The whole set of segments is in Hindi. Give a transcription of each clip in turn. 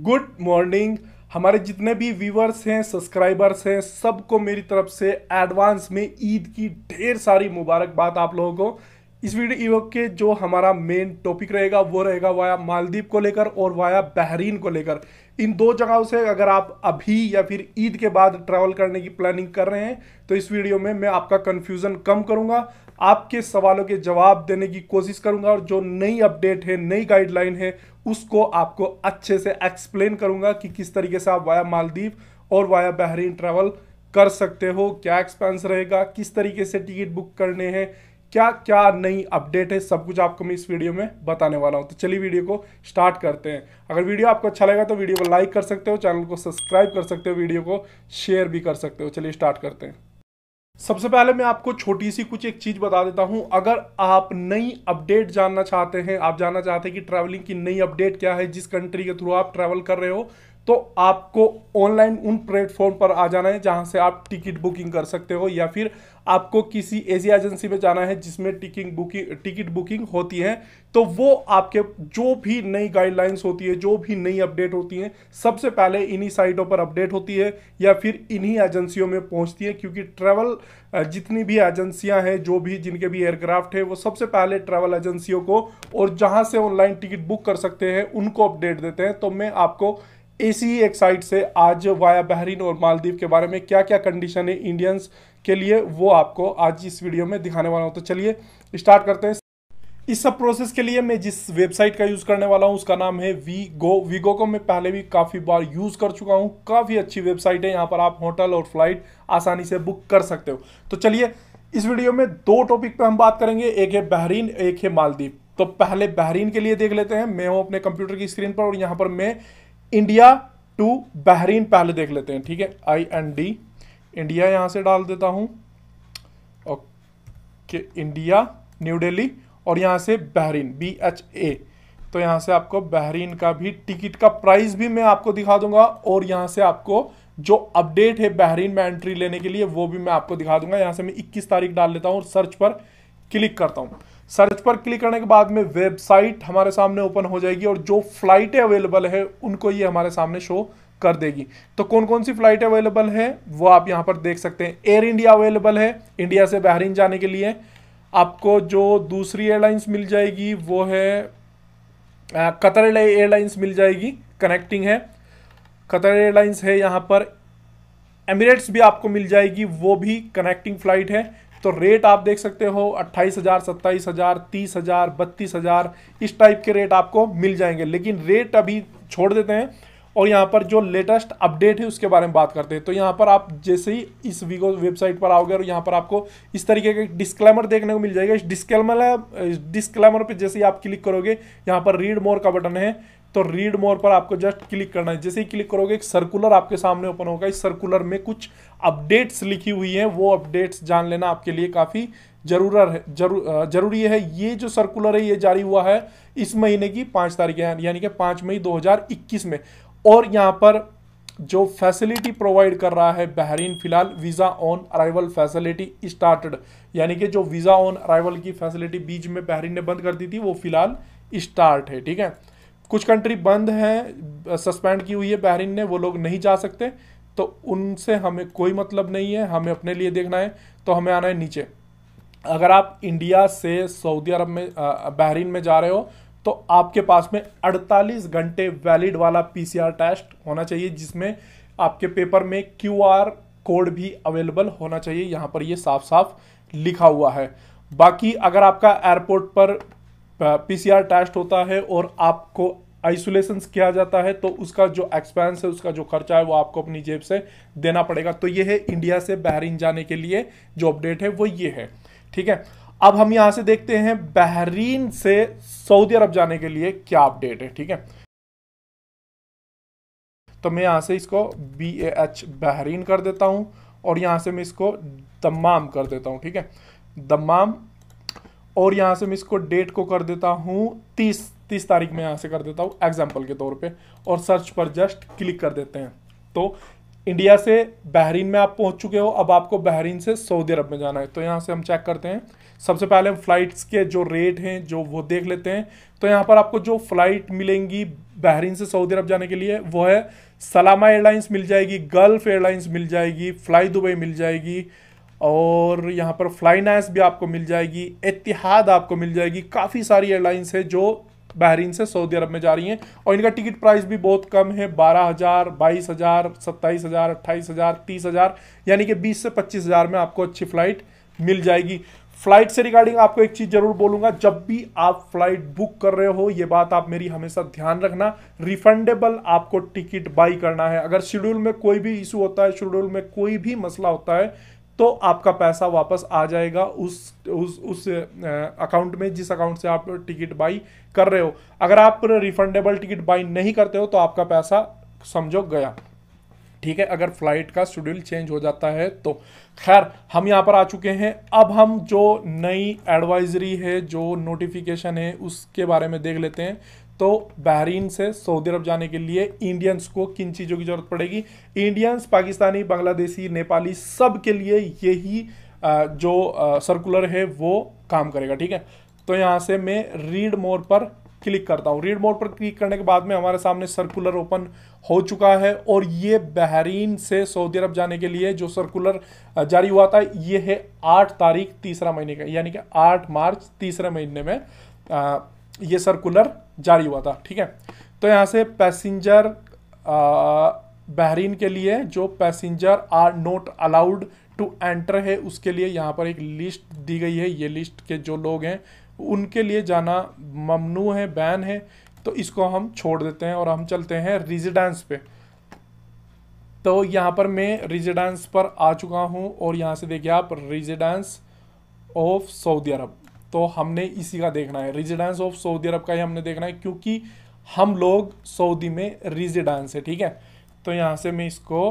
गुड मॉर्निंग हमारे जितने भी व्यूवर्स हैं सब्सक्राइबर्स हैं सबको मेरी तरफ से एडवांस में ईद की ढेर सारी मुबारकबाद आप लोगों को इस वीडियो के जो हमारा मेन टॉपिक रहेगा वो रहेगा वाया मालदीप को लेकर और वाया बहरीन को लेकर इन दो जगहों से अगर आप अभी या फिर ईद के बाद ट्रैवल करने की प्लानिंग कर रहे हैं तो इस वीडियो में मैं आपका कन्फ्यूज़न कम करूंगा आपके सवालों के जवाब देने की कोशिश करूंगा और जो नई अपडेट है नई गाइडलाइन है उसको आपको अच्छे से एक्सप्लेन करूंगा कि किस तरीके से आप वाया मालदीव और वाया बहरीन ट्रैवल कर सकते हो क्या एक्सपेंस रहेगा किस तरीके से टिकट बुक करने हैं क्या क्या नई अपडेट है सब कुछ आपको मैं इस वीडियो में बताने वाला हूँ तो चलिए वीडियो को स्टार्ट करते हैं अगर वीडियो आपको अच्छा लगा तो वीडियो को लाइक कर सकते हो चैनल को सब्सक्राइब कर सकते हो वीडियो को शेयर भी कर सकते हो चलिए स्टार्ट करते हैं सबसे पहले मैं आपको छोटी सी कुछ एक चीज बता देता हूं अगर आप नई अपडेट जानना चाहते हैं आप जानना चाहते हैं कि ट्रैवलिंग की नई अपडेट क्या है जिस कंट्री के थ्रू आप ट्रैवल कर रहे हो तो आपको ऑनलाइन उन प्लेटफॉर्म पर आ जाना है जहां से आप टिकट बुकिंग कर सकते हो या फिर आपको किसी ऐसी एजेंसी में जाना है जिसमें टिकिंग बुकिंग टिकट बुकिंग होती है तो वो आपके जो भी नई गाइडलाइंस होती है जो भी नई अपडेट होती है सबसे पहले इन्हीं साइटों पर अपडेट होती है या फिर इन्हीं एजेंसियों में पहुंचती है क्योंकि ट्रैवल जितनी भी एजेंसियां हैं जो भी जिनके भी एयरक्राफ्ट है वो सबसे पहले ट्रैवल एजेंसियों को और जहां से ऑनलाइन टिकट बुक कर सकते हैं उनको अपडेट देते हैं तो मैं आपको इसी एक साइट से आज वाया बहरीन और मालदीव के बारे में क्या क्या कंडीशन है इंडियंस के लिए वो आपको आज इस वीडियो में दिखाने वाला हूँ तो चलिए स्टार्ट करते हैं इस सब प्रोसेस के लिए मैं जिस वेबसाइट का यूज़ करने वाला हूँ उसका नाम है वी गो वी गो को मैं पहले भी काफ़ी बार यूज़ कर चुका हूँ काफ़ी अच्छी वेबसाइट है यहाँ पर आप होटल और फ्लाइट आसानी से बुक कर सकते हो तो चलिए इस वीडियो में दो टॉपिक पर हम बात करेंगे एक है बहरीन एक है मालदीव तो पहले बहरीन के लिए देख लेते हैं मैं हूँ अपने कंप्यूटर की स्क्रीन पर और यहाँ पर मैं इंडिया टू बहरीन पहले देख लेते हैं ठीक है आई एन डी इंडिया यहां से डाल देता हूं ओके इंडिया न्यू दिल्ली और यहां से बहरीन बी एच ए तो यहां से आपको बहरीन का भी टिकट का प्राइस भी मैं आपको दिखा दूंगा और यहां से आपको जो अपडेट है बहरीन में एंट्री लेने के लिए वो भी मैं आपको दिखा दूंगा यहां से मैं 21 तारीख डाल लेता हूं सर्च पर क्लिक करता हूँ सर्च पर क्लिक करने के बाद में वेबसाइट हमारे सामने ओपन हो जाएगी और जो फ्लाइटें अवेलेबल है उनको ये हमारे सामने शो कर देगी तो कौन कौन सी फ्लाइट अवेलेबल है वो आप यहाँ पर देख सकते हैं एयर इंडिया अवेलेबल है इंडिया से बहरीन जाने के लिए आपको जो दूसरी एयरलाइंस मिल जाएगी वो है कतर एयरलाइंस मिल जाएगी कनेक्टिंग है कतर एयरलाइंस है यहाँ पर एमिरेट्स भी आपको मिल जाएगी वो भी कनेक्टिंग फ्लाइट है तो रेट आप देख सकते हो अट्ठाईस हज़ार सत्ताईस हज़ार तीस हज़ार बत्तीस हज़ार इस टाइप के रेट आपको मिल जाएंगे लेकिन रेट अभी छोड़ देते हैं और यहाँ पर जो लेटेस्ट अपडेट है उसके बारे में बात करते हैं तो यहाँ पर आप जैसे ही इस वीगो वेबसाइट पर आओगे और यहाँ पर आपको इस तरीके के डिस्क्लेमर देखने को मिल जाएगा इस डिस्क्लेमर इस डिस्क्लेमर पर जैसे ही आप क्लिक करोगे यहाँ पर रीड मोर का बटन है तो रीड मोर पर आपको जस्ट क्लिक करना है जैसे ही क्लिक करोगे एक सर्कुलर आपके सामने ओपन होगा इस सर्कुलर में कुछ अपडेट्स लिखी हुई हैं वो अपडेट्स जान लेना आपके लिए काफ़ी जरूर है जरू, जरूरी है ये जो सर्कुलर है ये जारी हुआ है इस महीने की पाँच तारीख यानी कि पाँच मई दो में और यहाँ पर जो फैसिलिटी प्रोवाइड कर रहा है बहरीन फिलहाल visa on arrival facility started यानी कि जो वीज़ा ऑन अराइवल की फैसिलिटी बीच में बहरीन ने बंद कर दी थी वो फिलहाल स्टार्ट है ठीक है कुछ कंट्री बंद हैं सस्पेंड की हुई है बहरीन ने वो लोग नहीं जा सकते तो उनसे हमें कोई मतलब नहीं है हमें अपने लिए देखना है तो हमें आना है नीचे अगर आप इंडिया से सऊदी अरब में बहरीन में जा रहे हो तो आपके पास में 48 घंटे वैलिड वाला पीसीआर टेस्ट होना चाहिए जिसमें आपके पेपर में क्यूआर कोड भी अवेलेबल होना चाहिए यहाँ पर ये साफ साफ लिखा हुआ है बाकी अगर आपका एयरपोर्ट पर पीसीआर टेस्ट होता है और आपको आइसोलेशन किया जाता है तो उसका जो एक्सपेंस है उसका जो खर्चा है वो आपको अपनी जेब से देना पड़ेगा तो ये है इंडिया से बहरीन जाने के लिए जो अपडेट है वो ये है ठीक है अब हम यहां से देखते हैं बहरीन से सऊदी अरब जाने के लिए क्या अपडेट है ठीक है तो मैं यहां से इसको बी ए एच बहरीन कर देता हूं और यहां से मैं इसको दमाम कर देता हूं ठीक है दमाम और यहाँ से मैं इसको डेट को कर देता हूँ तीस तीस तारीख में यहाँ से कर देता हूँ एग्जाम्पल के तौर पर और सर्च पर जस्ट क्लिक कर देते हैं तो इंडिया से बहरीन में आप पहुँच चुके हो अब आपको बहरीन से सऊदी अरब में जाना है तो यहाँ से हम चेक करते हैं सबसे पहले हम फ्लाइट्स के जो रेट हैं जो वो देख लेते हैं तो यहाँ पर आपको जो फ्लाइट मिलेंगी बहरीन से सऊदी अरब जाने के लिए वो है सलामा एयरलाइंस मिल जाएगी गल्फ एयरलाइंस मिल जाएगी फ्लाई दुबई मिल जाएगी और यहाँ पर फ्लाइनास भी आपको मिल जाएगी एतिहाद आपको मिल जाएगी काफ़ी सारी एयरलाइंस है जो बहरीन से सऊदी अरब में जा रही हैं और इनका टिकट प्राइस भी बहुत कम है बारह हज़ार बाईस हज़ार सत्ताईस हज़ार अट्ठाईस हज़ार तीस हज़ार यानी कि बीस से पच्चीस हज़ार में आपको अच्छी फ़्लाइट मिल जाएगी फ्लाइट से रिगार्डिंग आपको एक चीज़ जरूर बोलूंगा जब भी आप फ्लाइट बुक कर रहे हो ये बात आप मेरी हमेशा ध्यान रखना रिफंडेबल आपको टिकट बाई करना है अगर शेड्यूल में कोई भी इशू होता है शेड्यूल में कोई भी मसला होता है तो आपका पैसा वापस आ जाएगा उस उस उस अकाउंट में जिस अकाउंट से आप टिकट बाई कर रहे हो अगर आप रिफंडेबल टिकट बाई नहीं करते हो तो आपका पैसा समझो गया ठीक है अगर फ्लाइट का शेड्यूल चेंज हो जाता है तो खैर हम यहाँ पर आ चुके हैं अब हम जो नई एडवाइजरी है जो नोटिफिकेशन है उसके बारे में देख लेते हैं तो बहरीन से सऊदी अरब जाने के लिए इंडियंस को किन चीज़ों की ज़रूरत पड़ेगी इंडियंस पाकिस्तानी बांग्लादेशी नेपाली सब के लिए यही जो सर्कुलर है वो काम करेगा ठीक है तो यहाँ से मैं रीड मोर पर क्लिक करता हूँ रीड मोर पर क्लिक करने के बाद में हमारे सामने सर्कुलर ओपन हो चुका है और ये बहरीन से सऊदी अरब जाने के लिए जो सर्कुलर जारी हुआ था ये है आठ तारीख तीसरा महीने का यानी कि आठ मार्च तीसरे महीने में आ, ये सर्कुलर जारी हुआ था ठीक है तो यहाँ से पैसेंजर बहरीन के लिए जो passenger are not allowed to enter है उसके लिए यहाँ पर एक लिस्ट दी गई है ये लिस्ट के जो लोग हैं उनके लिए जाना ममनू है बैन है तो इसको हम छोड़ देते हैं और हम चलते हैं रिजिडेंस पे तो यहाँ पर मैं रिजिडेंस पर आ चुका हूँ और यहाँ से देखिए आप रिजिडेंस ऑफ सऊदी अरब तो हमने इसी का देखना है रिजिडेंस ऑफ सऊदी अरब का ही हमने देखना है क्योंकि हम लोग सऊदी में रिजिडेंस है ठीक है तो यहाँ से मैं इसको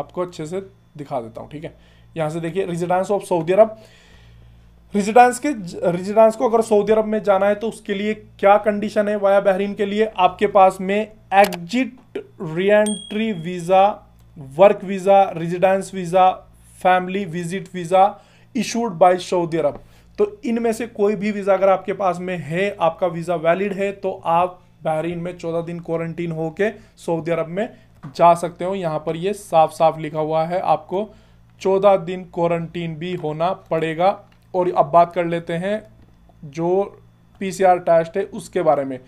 आपको अच्छे से दिखा देता हूँ ठीक है यहाँ से देखिए रिजिडेंस ऑफ सऊदी अरब रिजिडेंस के रिजिडेंस को अगर सऊदी अरब में जाना है तो उसके लिए क्या कंडीशन है वाया बहरीन के लिए आपके पास में exit reentry visa work visa residence visa family visit visa issued by Saudi Arabia तो इनमें से कोई भी वीज़ा अगर आपके पास में है आपका वीज़ा वैलिड है तो आप बहरीन में चौदह दिन क्वारंटीन होके सऊदी अरब में जा सकते हो यहाँ पर ये साफ साफ लिखा हुआ है आपको चौदह दिन क्वारंटीन भी होना पड़ेगा और अब बात कर लेते हैं जो पीसीआर टेस्ट है उसके बारे में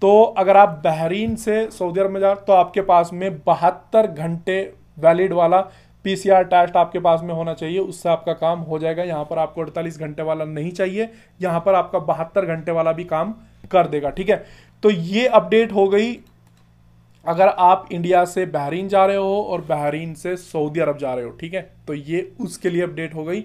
तो अगर आप बहरीन से सऊदी अरब में जा तो आपके पास में बहत्तर घंटे वैलिड वाला पीसीआर टेस्ट आपके पास में होना चाहिए उससे आपका काम हो जाएगा यहाँ पर आपको अड़तालीस घंटे वाला नहीं चाहिए यहाँ पर आपका बहत्तर घंटे वाला भी काम कर देगा ठीक है तो ये अपडेट हो गई अगर आप इंडिया से बहरीन जा रहे हो और बहरीन से सऊदी अरब जा रहे हो ठीक है तो ये उसके लिए अपडेट हो गई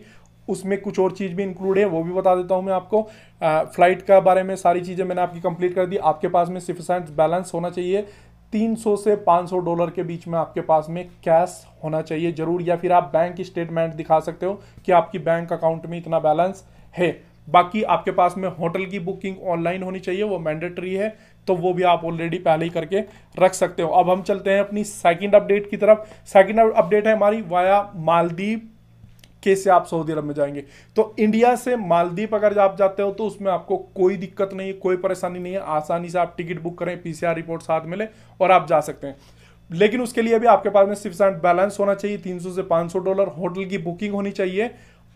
उसमें कुछ और चीज़ भी इंक्लूड है वो भी बता देता हूँ मैं आपको आ, फ्लाइट का बारे में सारी चीज़ें मैंने आपकी कंप्लीट कर दी आपके पास में सिफिसेंट बैलेंस होना चाहिए 300 से 500 डॉलर के बीच में आपके पास में कैश होना चाहिए जरूर या फिर आप बैंक स्टेटमेंट दिखा सकते हो कि आपकी बैंक अकाउंट में इतना बैलेंस है बाकी आपके पास में होटल की बुकिंग ऑनलाइन होनी चाहिए वो मैंडेटरी है तो वो भी आप ऑलरेडी पहले ही करके रख सकते हो अब हम चलते हैं अपनी सेकंड अपडेट की तरफ सेकंड अपडेट है हमारी वाया मालदीव कैसे आप सऊदी अरब में जाएंगे तो इंडिया से मालदीप अगर आप जाते हो तो उसमें आपको कोई दिक्कत नहीं कोई परेशानी नहीं है आसानी से आप टिकट बुक करें पीसीआर रिपोर्ट साथ में और आप जा सकते हैं लेकिन उसके लिए भी आपके पास में सिर्फ बैलेंस होना चाहिए 300 से 500 डॉलर होटल की बुकिंग होनी चाहिए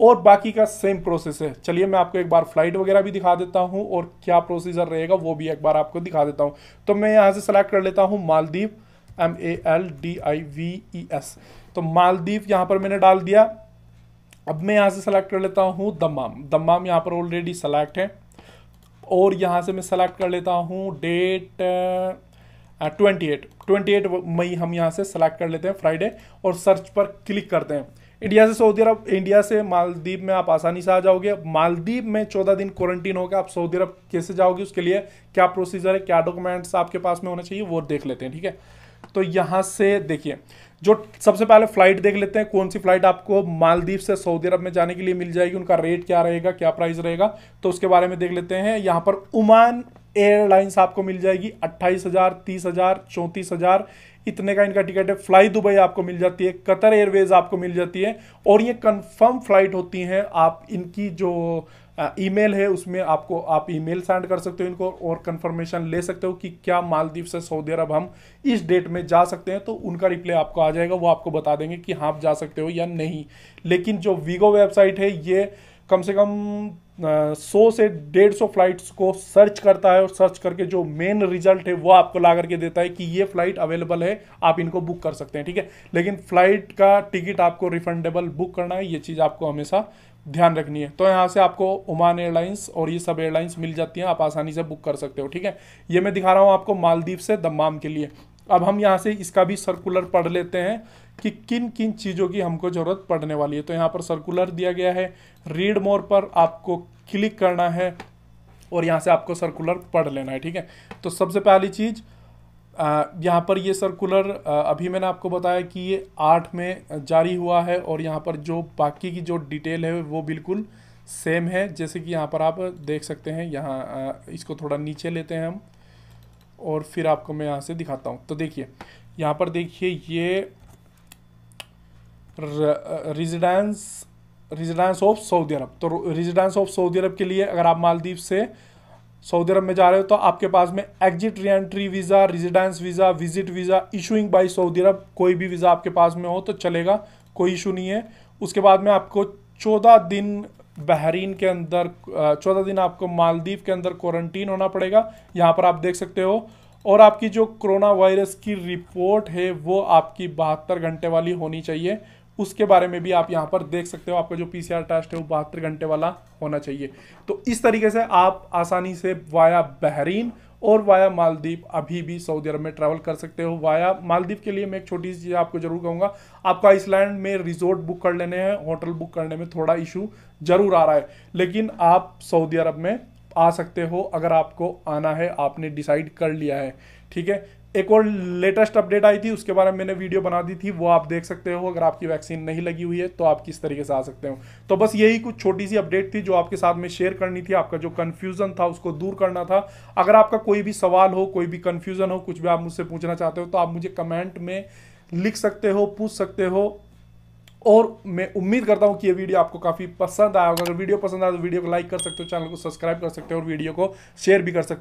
और बाकी का सेम प्रोसेस है चलिए मैं आपको एक बार फ्लाइट वगैरह भी दिखा देता हूँ और क्या प्रोसीजर रहेगा वो भी एक बार आपको दिखा देता हूँ तो मैं यहाँ से सेलेक्ट कर लेता हूँ Maldives M A L D I V E S तो मालदीव यहाँ पर मैंने डाल दिया अब मैं यहाँ से सेलेक्ट कर लेता हूँ दमाम दमाम यहाँ पर ऑलरेडी सेलेक्ट है और यहाँ से मैं सेलेक्ट कर लेता हूँ date twenty eight twenty eight May हम यहाँ से सेलेक्ट कर लेते हैं फ्राइडे और सर्च पर क्लिक करते हैं इंडिया से सऊदी अरब इंडिया से मालदीप में आप आसानी से आ जाओगे मालदीप में चौदह दिन क्वारंटीन होगा आप सऊदी अरब कैसे जाओगे उसके लिए क्या प्रोसीजर है क्या डॉक्यूमेंट्स आपके पास में होना चाहिए वो देख लेते हैं ठीक है तो यहाँ से देखिए जो सबसे पहले फ्लाइट देख लेते हैं कौन सी फ्लाइट आपको मालदीव से सऊदी अरब में जाने के लिए मिल जाएगी उनका रेट क्या रहेगा क्या प्राइस रहेगा तो उसके बारे में देख लेते हैं यहाँ पर उमान एयरलाइंस आपको मिल जाएगी अट्ठाईस हजार तीस हजार चौंतीस हजार इतने का इनका टिकट है फ्लाई दुबई आपको मिल जाती है कतर एयरवेज आपको मिल जाती है और ये कंफर्म फ्लाइट होती हैं आप इनकी जो ईमेल है उसमें आपको आप ईमेल सेंड कर सकते हो इनको और कंफर्मेशन ले सकते हो कि क्या मालदीव से सऊदी अरब हम इस डेट में जा सकते हैं तो उनका रिप्लाई आपको आ जाएगा वो आपको बता देंगे कि हाँ आप जा सकते हो या नहीं लेकिन जो वीगो वेबसाइट है ये कम से कम सौ से डेढ़ सौ फ्लाइट्स को सर्च करता है और सर्च करके जो मेन रिजल्ट है वो आपको ला करके देता है कि ये फ्लाइट अवेलेबल है आप इनको बुक कर सकते हैं ठीक है लेकिन फ्लाइट का टिकट आपको रिफंडेबल बुक करना है ये चीज़ आपको हमेशा ध्यान रखनी है तो यहाँ से आपको ओमान एयरलाइंस और ये सब एयरलाइंस मिल जाती हैं आप आसानी से बुक कर सकते हो ठीक है ये मैं दिखा रहा हूँ आपको मालदीव से दम्माम के लिए अब हम यहाँ से इसका भी सर्कुलर पढ़ लेते हैं कि किन किन चीज़ों की हमको ज़रूरत पड़ने वाली है तो यहाँ पर सर्कुलर दिया गया है रीड मोर पर आपको क्लिक करना है और यहाँ से आपको सर्कुलर पढ़ लेना है ठीक है तो सबसे पहली चीज़ यहाँ पर ये सर्कुलर अभी मैंने आपको बताया कि ये आठ में जारी हुआ है और यहाँ पर जो बाकी की जो डिटेल है वो बिल्कुल सेम है जैसे कि यहाँ पर आप देख सकते हैं यहाँ इसको थोड़ा नीचे लेते हैं हम और फिर आपको मैं यहाँ से दिखाता हूँ तो देखिए यहाँ पर देखिए ये residence residence of Saudi Arabia तो रेजिडेंस ऑफ सऊदी अरब के लिए अगर आप मालदीव से सऊदी अरब में जा रहे हो तो आपके पास में exit reentry visa residence visa visit visa issuing by Saudi Arabia कोई भी वीज़ा आपके पास में हो तो चलेगा कोई इशू नहीं है उसके बाद में आपको चौदह दिन बहरीन के अंदर चौदह दिन आपको मालदीव के अंदर क्वारंटीन होना पड़ेगा यहाँ पर आप देख सकते हो और आपकी जो कोरोना वायरस की रिपोर्ट है वो आपकी बहत्तर घंटे वाली होनी चाहिए उसके बारे में भी आप यहाँ पर देख सकते हो आपका जो पीसीआर टेस्ट है वो बहत्तर घंटे वाला होना चाहिए तो इस तरीके से आप आसानी से वाया बहरीन और वाया मालदीप अभी भी सऊदी अरब में ट्रैवल कर सकते हो वाया मालदीप के लिए मैं एक छोटी सी चीज़ आपको जरूर कहूँगा आपका आइसलैंड में रिजोर्ट बुक कर लेने हैं होटल बुक करने में थोड़ा इशू जरूर आ रहा है लेकिन आप सऊदी अरब में आ सकते हो अगर आपको आना है आपने डिसाइड कर लिया है ठीक है एक और लेटेस्ट अपडेट आई थी उसके बारे में मैंने वीडियो बना दी थी वो आप देख सकते हो अगर आपकी वैक्सीन नहीं लगी हुई है तो आप किस तरीके से आ सकते हो तो बस यही कुछ छोटी सी अपडेट थी जो आपके साथ में शेयर करनी थी आपका जो कन्फ्यूजन था उसको दूर करना था अगर आपका कोई भी सवाल हो कोई भी कन्फ्यूजन हो कुछ भी आप मुझसे पूछना चाहते हो तो आप मुझे कमेंट में लिख सकते हो पूछ सकते हो और मैं उम्मीद करता हूं कि ये वीडियो आपको काफ़ी पसंद आया होगा अगर वीडियो पसंद आया तो वीडियो को लाइक कर सकते हो चैनल को सब्सक्राइब कर सकते हो और वीडियो को शेयर भी कर सकते हो